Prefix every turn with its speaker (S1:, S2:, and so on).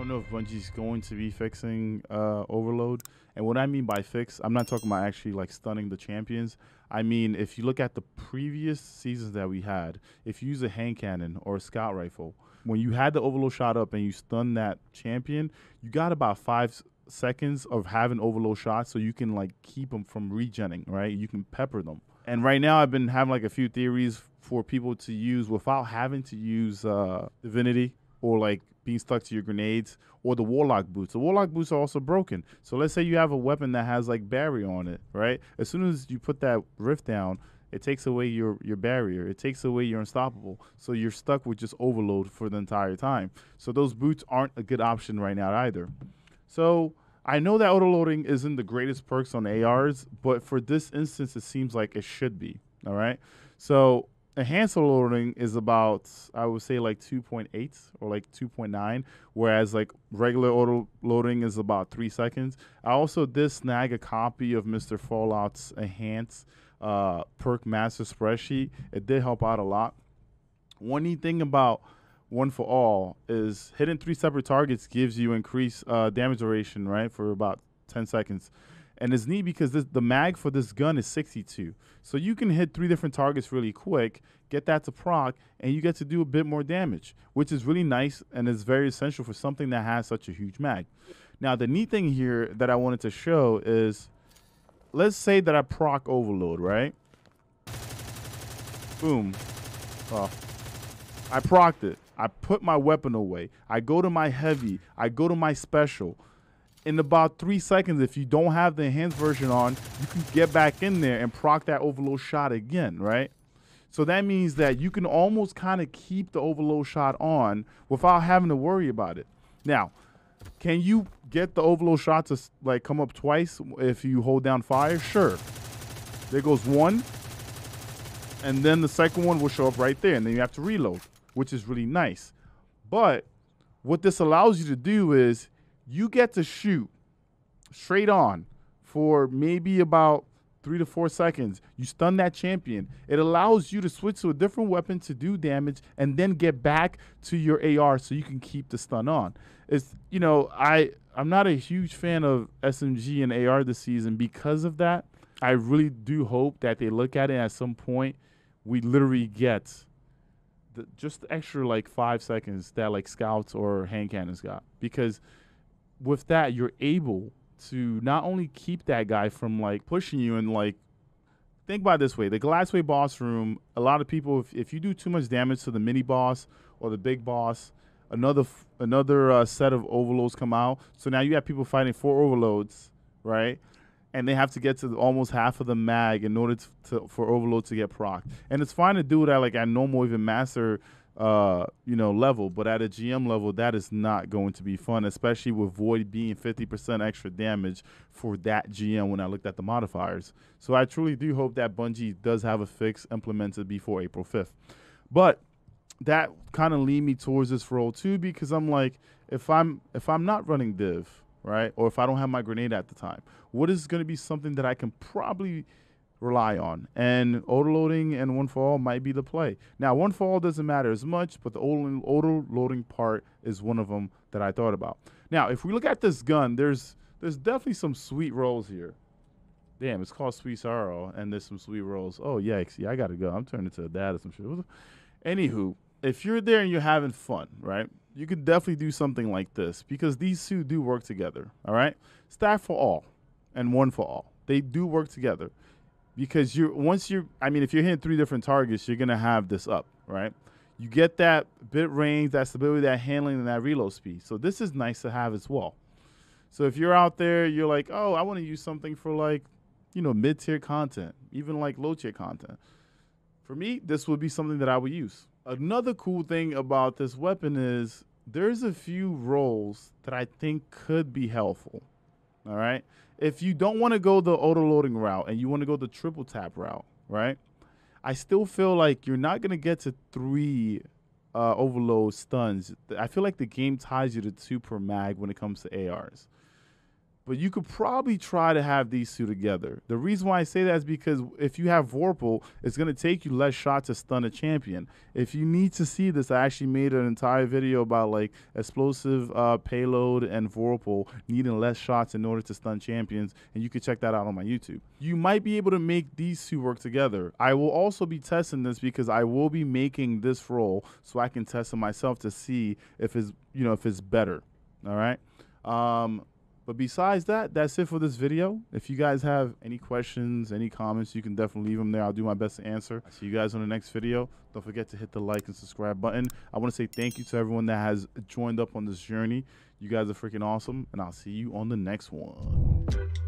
S1: don't know if Bungie's going to be fixing uh, Overload. And what I mean by fix, I'm not talking about actually like stunning the champions. I mean, if you look at the previous seasons that we had, if you use a hand cannon or a scout rifle, when you had the overload shot up and you stun that champion, you got about five seconds of having overload shots so you can like keep them from regenning, right? You can pepper them. And right now, I've been having like a few theories for people to use without having to use uh, divinity or like being stuck to your grenades or the warlock boots. The warlock boots are also broken. So let's say you have a weapon that has like barrier on it, right? As soon as you put that rift down, it takes away your your barrier. It takes away your unstoppable. So you're stuck with just overload for the entire time. So those boots aren't a good option right now either. So I know that auto loading isn't the greatest perks on ARs, but for this instance, it seems like it should be. All right. So enhanced loading is about I would say like 2.8 or like 2.9, whereas like regular auto loading is about three seconds. I also did snag a copy of Mr. Fallout's enhanced uh, perk master spreadsheet. It did help out a lot. One neat thing about one for all is hitting three separate targets gives you increased uh, damage duration, right, for about 10 seconds and it's neat because this, the mag for this gun is 62. So you can hit three different targets really quick, get that to proc, and you get to do a bit more damage, which is really nice and is very essential for something that has such a huge mag. Now, the neat thing here that I wanted to show is, let's say that I proc overload, right? Boom. Oh. I procted. it. I put my weapon away. I go to my heavy. I go to my special in about three seconds, if you don't have the enhanced version on, you can get back in there and proc that overload shot again, right? So that means that you can almost kind of keep the overload shot on without having to worry about it. Now, can you get the overload shot to like come up twice if you hold down fire? Sure. There goes one. And then the second one will show up right there. And then you have to reload, which is really nice. But what this allows you to do is you get to shoot straight on for maybe about three to four seconds. You stun that champion. It allows you to switch to a different weapon to do damage and then get back to your AR so you can keep the stun on. It's you know, I I'm not a huge fan of SMG and AR this season because of that. I really do hope that they look at it at some point. We literally get the, just the extra like five seconds that like scouts or hand cannons got because with that, you're able to not only keep that guy from like pushing you and like think about this way the glassway boss room a lot of people if, if you do too much damage to the mini boss or the big boss another another uh, set of overloads come out so now you have people fighting four overloads right and they have to get to the, almost half of the mag in order to, to, for overload to get proc and it's fine to do that like at normal even master uh, you know, level. But at a GM level, that is not going to be fun, especially with Void being 50% extra damage for that GM when I looked at the modifiers. So I truly do hope that Bungie does have a fix implemented before April 5th. But that kind of lead me towards this role too, because I'm like, if I'm if I'm not running div, right, or if I don't have my grenade at the time, what is going to be something that I can probably rely on. And overloading and one fall might be the play. Now, one fall doesn't matter as much, but the overloading part is one of them that I thought about. Now, if we look at this gun, there's there's definitely some sweet rolls here. Damn, it's called Sweet Sorrow, and there's some sweet rolls. Oh, yikes. Yeah, I got to go. I'm turning to a dad or some shit. Anywho, if you're there and you're having fun, right, you could definitely do something like this because these two do work together, all right? staff for all and one for all. They do work together because you're once you're I mean if you're hitting three different targets, you're gonna have this up, right? You get that bit range, that stability, that handling, and that reload speed. So this is nice to have as well. So if you're out there, you're like, oh, I want to use something for like, you know, mid tier content, even like low tier content. For me, this would be something that I would use. Another cool thing about this weapon is there's a few roles that I think could be helpful. All right if you don't want to go the auto-loading route and you want to go the triple tap route, right? I still feel like you're not going to get to three uh, overload stuns. I feel like the game ties you to two per mag when it comes to ARs but you could probably try to have these two together. The reason why I say that is because if you have Vorpal, it's going to take you less shots to stun a champion. If you need to see this, I actually made an entire video about like explosive uh, payload and Vorpal needing less shots in order to stun champions, and you could check that out on my YouTube. You might be able to make these two work together. I will also be testing this because I will be making this role so I can test it myself to see if it's you know if it's better. All right. Um, but besides that, that's it for this video. If you guys have any questions, any comments, you can definitely leave them there. I'll do my best to answer. I'll see you guys on the next video. Don't forget to hit the like and subscribe button. I want to say thank you to everyone that has joined up on this journey. You guys are freaking awesome, and I'll see you on the next one.